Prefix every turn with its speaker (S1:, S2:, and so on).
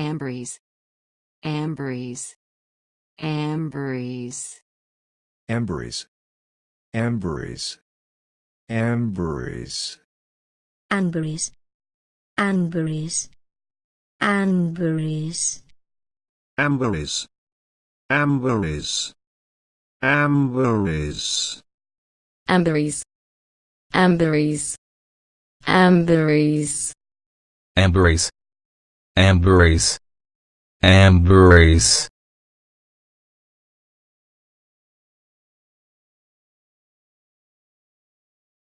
S1: Ambries. Ambries. Ambries. Ambries. Ambries. Ambries.
S2: Ambries, Ambries,
S3: Ambries,
S1: Ambries, Ambries, Ambries,
S3: Ambries. Amberley's. Amberley's.
S1: Amberley's. Embrace. Embrace.